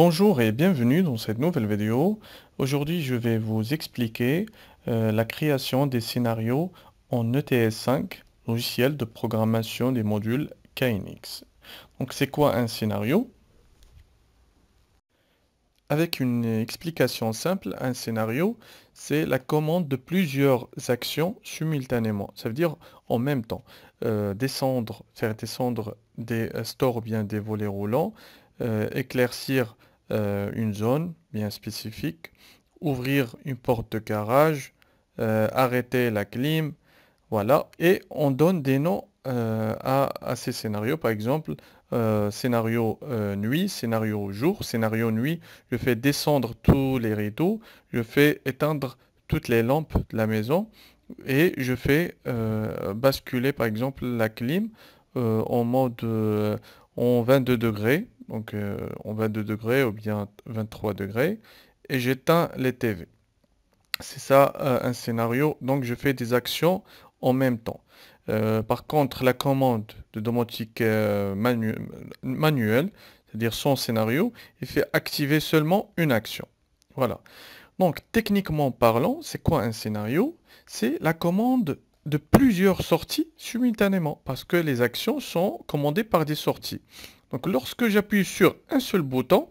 Bonjour et bienvenue dans cette nouvelle vidéo. Aujourd'hui, je vais vous expliquer euh, la création des scénarios en ETS5, logiciel de programmation des modules KNX. Donc, c'est quoi un scénario Avec une explication simple, un scénario, c'est la commande de plusieurs actions simultanément. Ça veut dire en même temps. Euh, descendre, faire descendre des euh, stores ou bien des volets roulants, éclaircir euh, une zone bien spécifique, ouvrir une porte de garage, euh, arrêter la clim, voilà, et on donne des noms euh, à, à, ces scénarios, par exemple, scénario nuit, scénario jour, scénario nuit, je fais descendre tous les rideaux, je fais éteindre toutes les lampes de la maison, et je fais basculer par exemple la clim en mode en 22 degrés, donc en euh, 22 degrés ou bien 23 degrés, et j'éteins les TV. C'est ça euh, un scénario, donc je fais des actions en même temps. Euh, par contre, la commande de domotique manuel manuelle, c'est-à-dire son scénario, il fait activer seulement une action. Voilà. Donc, techniquement parlant, c'est quoi un scénario C'est la commande de plusieurs sorties simultanément, parce que les actions sont commandées par des sorties. Donc lorsque j'appuie sur un seul bouton,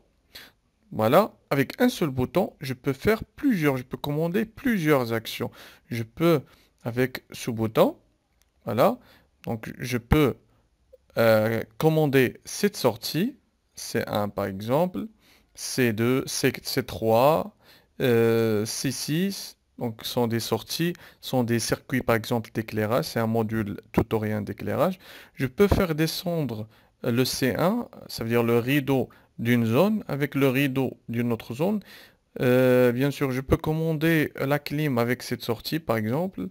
voilà, avec un seul bouton, je peux faire plusieurs, je peux commander plusieurs actions. Je peux, avec ce bouton, voilà, donc je peux euh, commander cette sortie, C1 par exemple, C2, C, 3 C6, euh, donc sont des sorties, sont des circuits par exemple d'éclairage, c'est un module tutoriel d'éclairage. Je peux faire descendre le C1, ça veut dire le rideau d'une zone avec le rideau d'une autre zone. Euh, bien sûr, je peux commander la clim avec cette sortie, par exemple.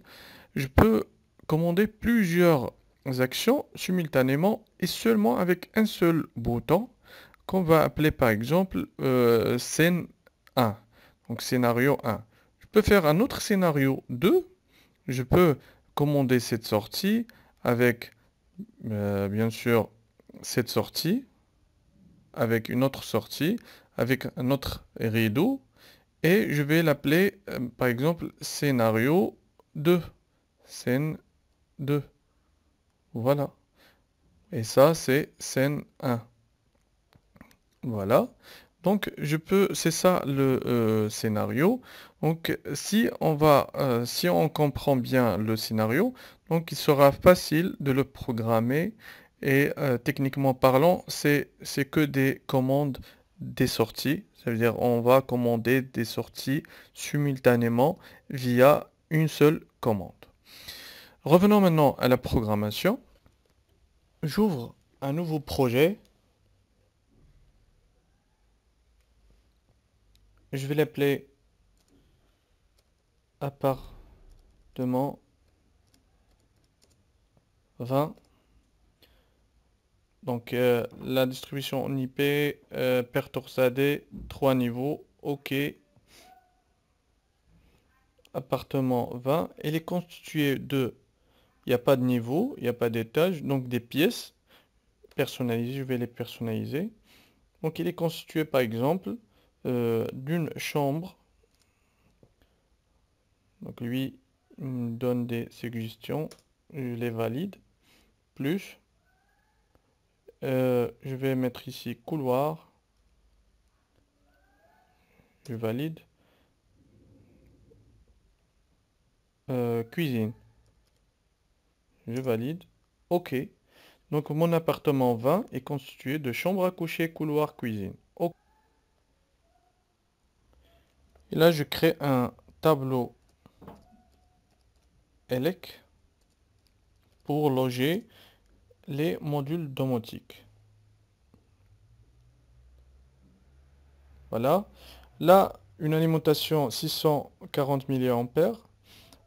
Je peux commander plusieurs actions simultanément et seulement avec un seul bouton qu'on va appeler par exemple euh, scène 1, donc scénario 1. Je peux faire un autre scénario 2, je peux commander cette sortie avec euh, bien sûr cette sortie avec une autre sortie, avec un autre rideau, et je vais l'appeler euh, par exemple scénario 2, scène 2. Voilà. Et ça, c'est scène 1. Voilà. Donc, je peux, c'est ça le euh, scénario. Donc, si on va, euh, si on comprend bien le scénario, donc il sera facile de le programmer et euh, techniquement parlant, c'est que des commandes des sorties. cest à dire on va commander des sorties simultanément via une seule commande. Revenons maintenant à la programmation. J'ouvre un nouveau projet. Je vais l'appeler appartement 20 donc euh, la distribution en IP, euh, trois 3 niveaux, ok. Appartement 20, Il est constitué de, il n'y a pas de niveau, il n'y a pas d'étage, donc des pièces personnalisées, je vais les personnaliser. Donc il est constitué par exemple euh, d'une chambre. Donc lui, il donne des suggestions, je les valide. Plus, euh, je vais mettre ici couloir. Je valide. Euh, cuisine. Je valide. OK. Donc mon appartement 20 est constitué de chambre à coucher, couloir, cuisine. Et là je crée un tableau ELEC pour loger les modules domotiques. Voilà. Là, une alimentation 640 milliampères.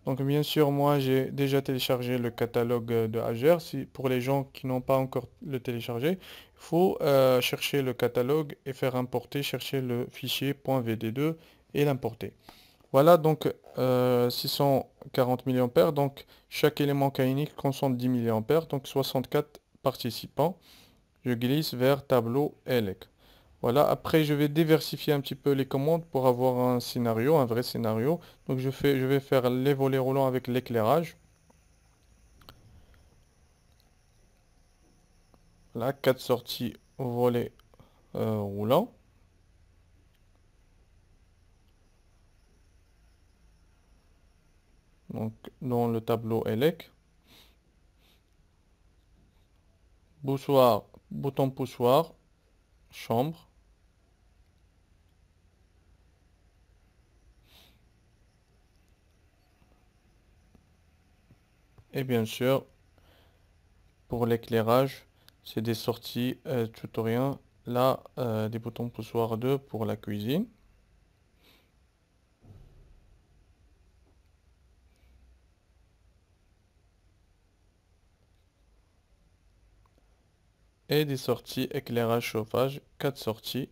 Donc bien sûr, moi j'ai déjà téléchargé le catalogue de Hager. Si, pour les gens qui n'ont pas encore le téléchargé, il faut euh, chercher le catalogue et faire importer, chercher le fichier .vd2 et l'importer. Voilà donc 640 euh, milliampères donc chaque élément caïnique consomme 10 milliampères donc 64 participants. Je glisse vers tableau ELEC. Voilà, après je vais diversifier un petit peu les commandes pour avoir un scénario, un vrai scénario. Donc je, fais, je vais faire les volets roulants avec l'éclairage. Là, 4 sorties volets euh, roulants. donc dans le tableau ELEC. Poussoir, bouton poussoir, chambre. Et bien sûr, pour l'éclairage, c'est des sorties euh, tutoriels. Là, euh, des boutons poussoir 2 pour la cuisine. et des sorties éclairage chauffage, 4 sorties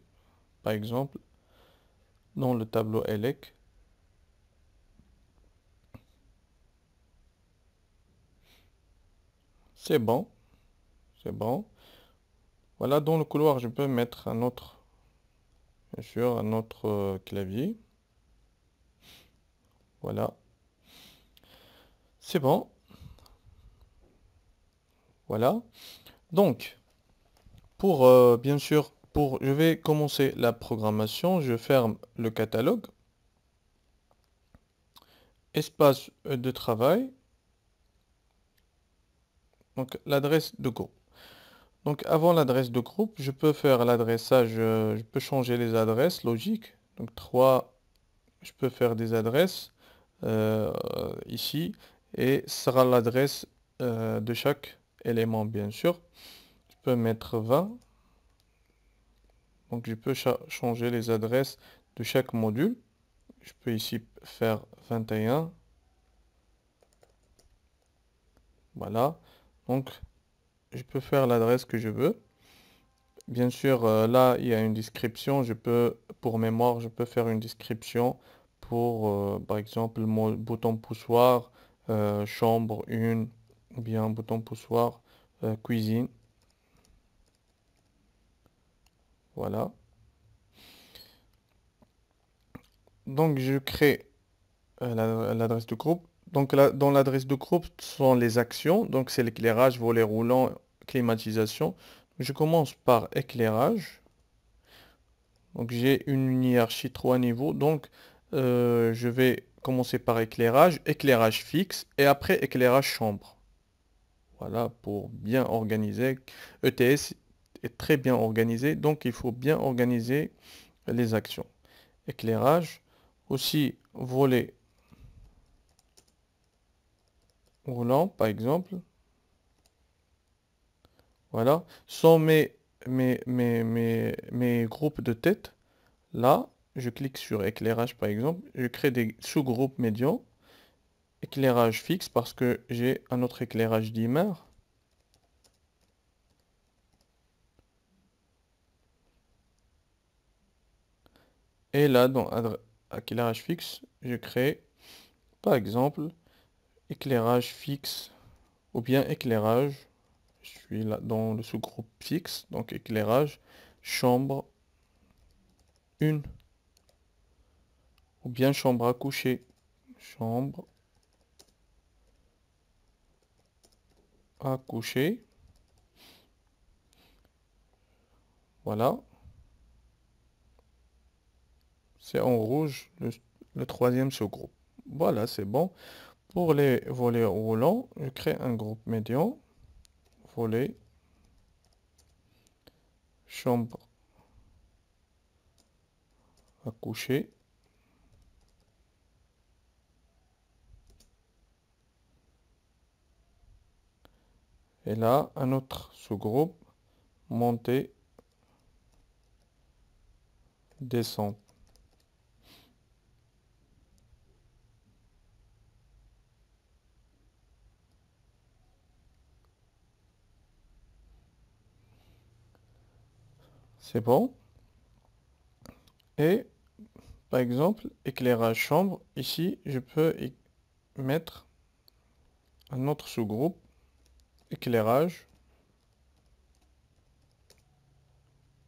par exemple dans le tableau ELEC. C'est bon, c'est bon. Voilà, dans le couloir, je peux mettre un autre, bien sûr, un autre euh, clavier. Voilà. C'est bon. Voilà. Donc, pour, euh, bien sûr, pour, je vais commencer la programmation. Je ferme le catalogue. Espace euh, de travail. Donc, l'adresse de groupe. Donc, avant l'adresse de groupe, je peux faire l'adressage, euh, je, peux changer les adresses, logiques. Donc, 3, je peux faire des adresses ici. Et sera l'adresse de chaque élément, bien sûr peux mettre 20. Donc je peux changer les adresses de chaque module. Je peux ici faire 21. Voilà. Donc je peux faire l'adresse que je veux. Bien sûr, euh, là, il y a une description. Je peux, pour mémoire, je peux faire une description pour, euh, par exemple, mon bouton poussoir, euh, chambre une, ou bien bouton poussoir, cuisine. Voilà. Donc je crée euh, l'adresse de groupe. Donc là, dans l'adresse de groupe sont les actions. Donc c'est l'éclairage, volet roulant, climatisation. Je commence par éclairage. Donc j'ai une hiérarchie trois niveaux. Donc euh, je vais commencer par éclairage, éclairage fixe et après éclairage chambre. Voilà pour bien organiser. ETS est très bien organisé, donc il faut bien organiser les actions. Éclairage, aussi volet roulant par exemple. Voilà, sont mes, mes, mes, mes, mes groupes de tête. Là, je clique sur éclairage par exemple, je crée des sous-groupes médians. Éclairage fixe parce que j'ai un autre éclairage dimmer. Et là, dans éclairage fixe, je crée, par exemple, éclairage fixe ou bien éclairage. Je suis là dans le sous-groupe fixe, donc éclairage, chambre 1 ou bien chambre à coucher. Chambre à coucher. Voilà c'est en rouge. Le, troisième sous-groupe. Voilà, c'est bon. Pour les volets roulants, je crée un groupe médian. Volet. Chambre à coucher. Et là, un autre sous-groupe, montée, descente. C'est bon. Et par exemple, éclairage chambre, ici je peux mettre un autre sous-groupe, éclairage,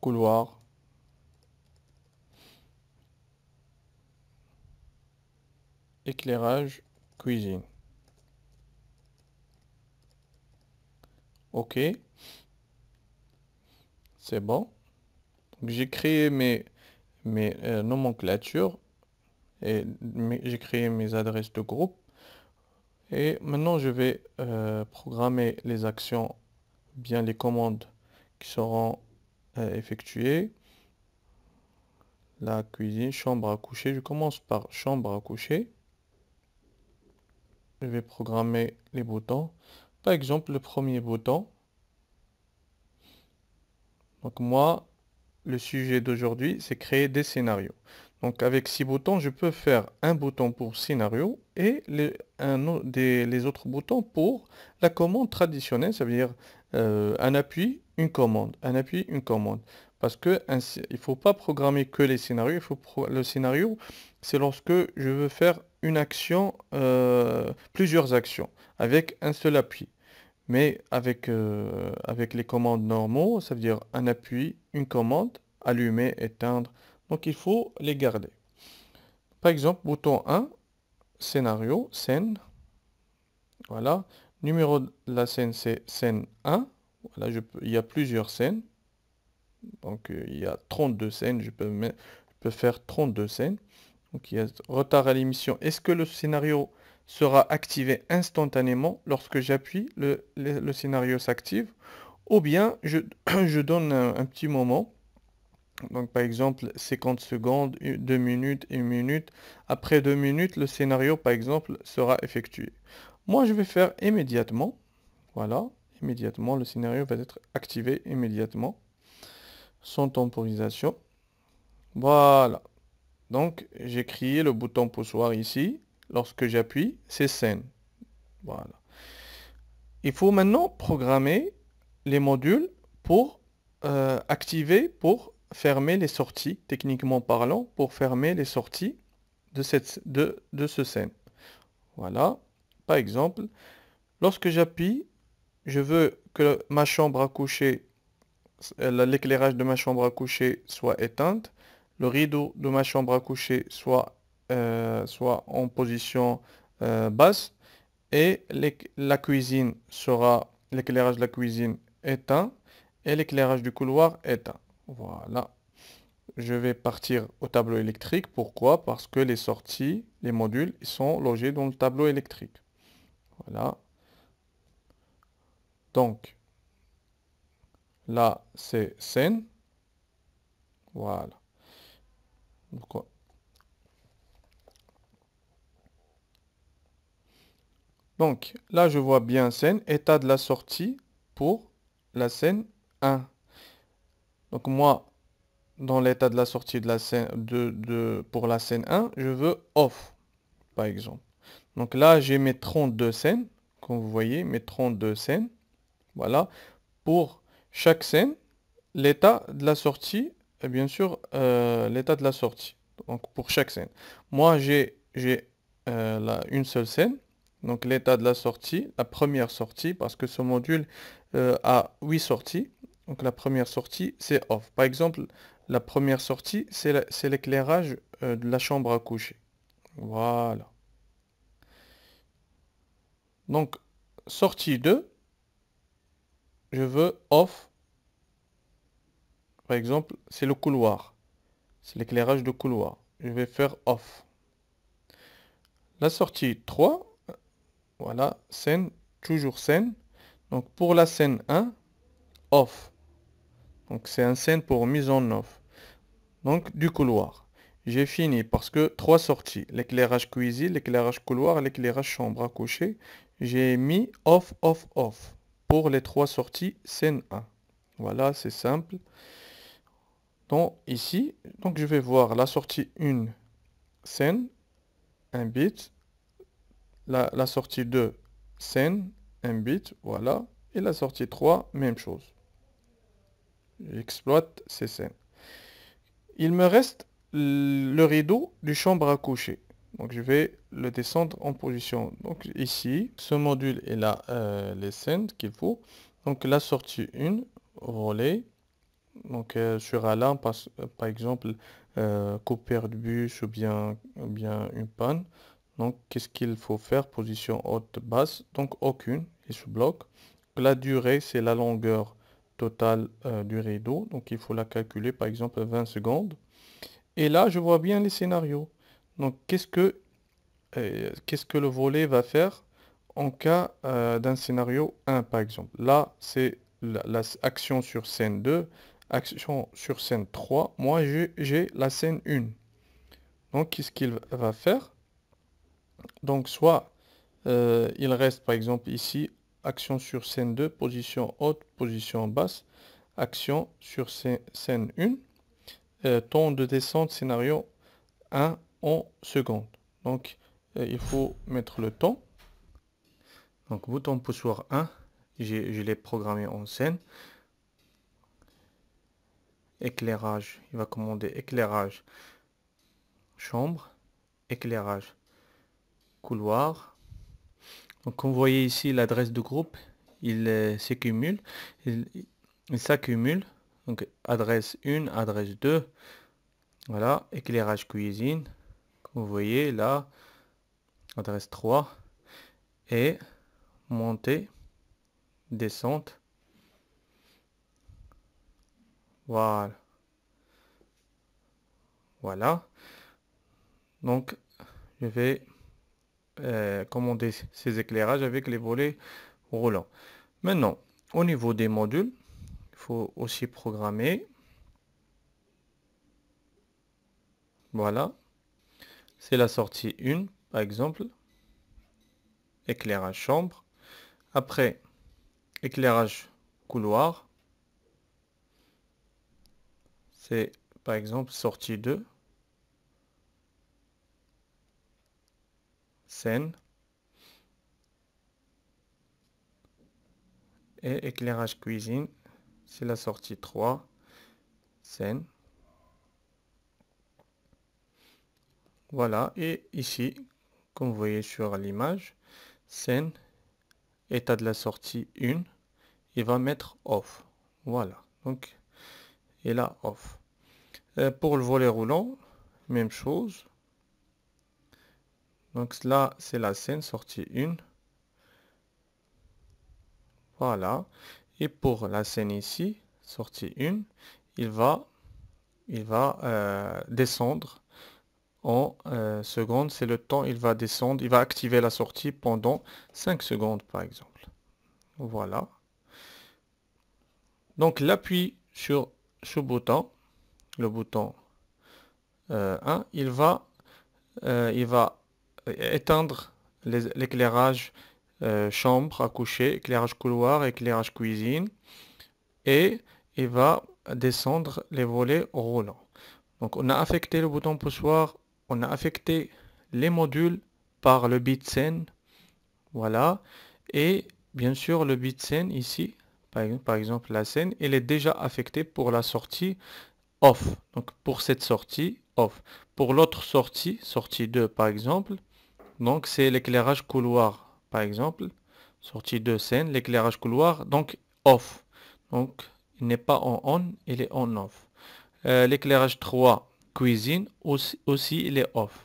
couloir. éclairage, cuisine. Ok. C'est bon j'ai créé mes, mes euh, nomenclatures et j'ai créé mes adresses de groupe. Et maintenant, je vais euh, programmer les actions, bien les commandes qui seront euh, effectuées. La cuisine, chambre à coucher. Je commence par chambre à coucher. Je vais programmer les boutons. Par exemple, le premier bouton. Donc moi, le sujet d'aujourd'hui, c'est créer des scénarios. Donc avec six boutons, je peux faire un bouton pour scénario et les, un, les autres boutons pour la commande traditionnelle, ça veut dire euh, un appui, une commande, un appui, une commande. Parce que il ne faut pas programmer que les scénarios, le scénario, c'est lorsque je veux faire une action, euh, plusieurs actions, avec un seul appui. Mais avec, euh, avec les commandes normaux, ça veut dire un appui, une commande, allumer, éteindre. Donc il faut les garder. Par exemple, bouton 1, scénario, scène. Voilà. Numéro de la scène, c'est scène 1. Voilà, il y a plusieurs scènes. Donc euh, il y a 32 scènes. Je peux, je peux faire 32 scènes. Donc il y a retard à l'émission. Est-ce que le scénario sera activé instantanément lorsque j'appuie, le, scénario s'active. Ou bien je, je donne un, petit moment, donc par exemple 50 secondes, 2 minutes, 1 minute. Après 2 minutes, le scénario par exemple sera effectué. Moi je vais faire immédiatement, voilà, immédiatement, le scénario va être activé immédiatement, sans temporisation. Voilà. Donc j'ai créé le bouton poussoir ici, lorsque j'appuie, ces scènes. Voilà. Il faut maintenant programmer les modules pour euh, activer, pour fermer les sorties, techniquement parlant, pour fermer les sorties de, cette, de ce scène. Voilà. Par exemple, lorsque j'appuie, je veux que ma chambre à coucher, euh, l'éclairage de ma chambre à coucher soit éteinte, le rideau de ma chambre à coucher soit euh, soit en position euh, basse et la cuisine sera l'éclairage de la cuisine éteint et l'éclairage du couloir éteint. Voilà. Je vais partir au tableau électrique. Pourquoi Parce que les sorties, les modules, sont logés dans le tableau électrique. Voilà. Donc, là, c'est scène. Voilà. Donc là, je vois bien scène, état de la sortie pour la scène 1. Donc moi, dans l'état de la sortie de la scène de, pour la scène 1, je veux off, par exemple. Donc là, j'ai mes 32 scènes, comme vous voyez, mes 32 scènes. Voilà. Pour chaque scène, l'état de la sortie, et bien sûr, euh, l'état de la sortie. Donc pour chaque scène. Moi, j'ai euh, une seule scène donc l'état de la sortie, la première sortie, parce que ce module euh, a 8 sorties. Donc la première sortie, c'est off. Par exemple, la première sortie, c'est l'éclairage euh, de la chambre à coucher. Voilà. Donc, sortie 2, je veux off. Par exemple, c'est le couloir. C'est l'éclairage de couloir. Je vais faire off. La sortie 3, voilà, scène, toujours scène. Donc pour la scène 1, off. Donc c'est un scène pour mise en off. Donc du couloir. J'ai fini parce que trois sorties. L'éclairage cuisine, l'éclairage couloir, l'éclairage chambre à coucher. J'ai mis off, off, off pour les trois sorties scène 1. Voilà, c'est simple. Donc ici, donc je vais voir la sortie 1 scène, un bit, la, sortie 2, scène, un bit, voilà. Et la sortie 3, même chose. J'exploite ces scènes. Il me reste le rideau du chambre à coucher. Donc je vais le descendre en position. Donc ici, ce module est là, euh, les scènes qu'il faut. Donc la sortie 1, relais. Donc euh, sur Alain, par, par exemple, euh, couper de bus ou bien, ou bien une panne. Donc, qu'est-ce qu'il faut faire Position haute, basse. Donc, aucune. Il se bloque. La durée, c'est la longueur totale euh, du rideau. Donc, il faut la calculer, par exemple, 20 secondes. Et là, je vois bien les scénarios. Donc, qu'est-ce que, euh, qu'est-ce que le volet va faire en cas euh, d'un scénario 1, par exemple Là, c'est l'action la, sur scène 2, action sur scène 3. Moi, j'ai la scène 1. Donc, qu'est-ce qu'il va faire donc soit euh, il reste par exemple ici, action sur scène 2, position haute, position basse, action sur scène 1, euh, temps de descente scénario 1 en seconde. Donc euh, il faut mettre le temps. Donc bouton poussoir 1, je l'ai programmé en scène. Éclairage, il va commander éclairage chambre, éclairage couloir. Donc comme vous voyez ici l'adresse du groupe, il s'accumule, il, s'accumule. Donc adresse 1, adresse 2. Voilà, éclairage cuisine. vous voyez là, adresse 3. Et montée, descente. Voilà. Voilà. Donc, je vais euh, commander ces éclairages avec les volets roulants. Maintenant, au niveau des modules, il faut aussi programmer. Voilà. C'est la sortie 1, par exemple. Éclairage chambre. Après, éclairage couloir. C'est, par exemple, sortie 2. scène et éclairage cuisine c'est la sortie 3 scène voilà et ici comme vous voyez sur l'image scène état de la sortie 1 il va mettre off voilà donc et là off euh, pour le volet roulant même chose donc là, c'est la scène, sortie 1. Voilà. Et pour la scène ici, sortie 1, il va, il va euh, descendre en euh, secondes. C'est le temps, il va descendre, il va activer la sortie pendant 5 secondes par exemple. Voilà. Donc l'appui sur ce bouton, le bouton 1, euh, il va, il va éteindre l'éclairage euh, chambre à coucher, éclairage couloir, éclairage cuisine, et il va descendre les volets roulants. Donc on a affecté le bouton poussoir, on a affecté les modules par le bit scène voilà, et bien sûr le bit scène ici, par exemple la scène, il est déjà affectée pour la sortie off. Donc pour cette sortie off. Pour l'autre sortie, sortie 2 par exemple, donc c'est l'éclairage couloir, par exemple. Sortie de scène, l'éclairage couloir, donc off. Donc il n'est pas en on, il est en off. Euh, l'éclairage 3, cuisine, aussi, aussi il est off.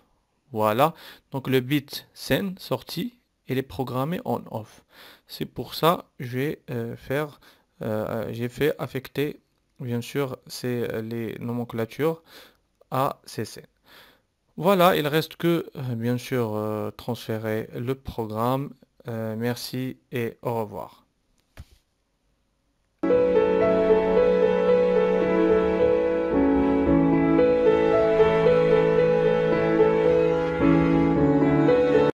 Voilà, donc le bit scène, sortie, il est programmé en off. C'est pour ça que euh, euh, j'ai fait affecter, bien sûr, c'est les nomenclatures à ces scènes. Voilà, il reste que, euh, bien sûr, euh, transférer le programme. Euh, merci et au revoir.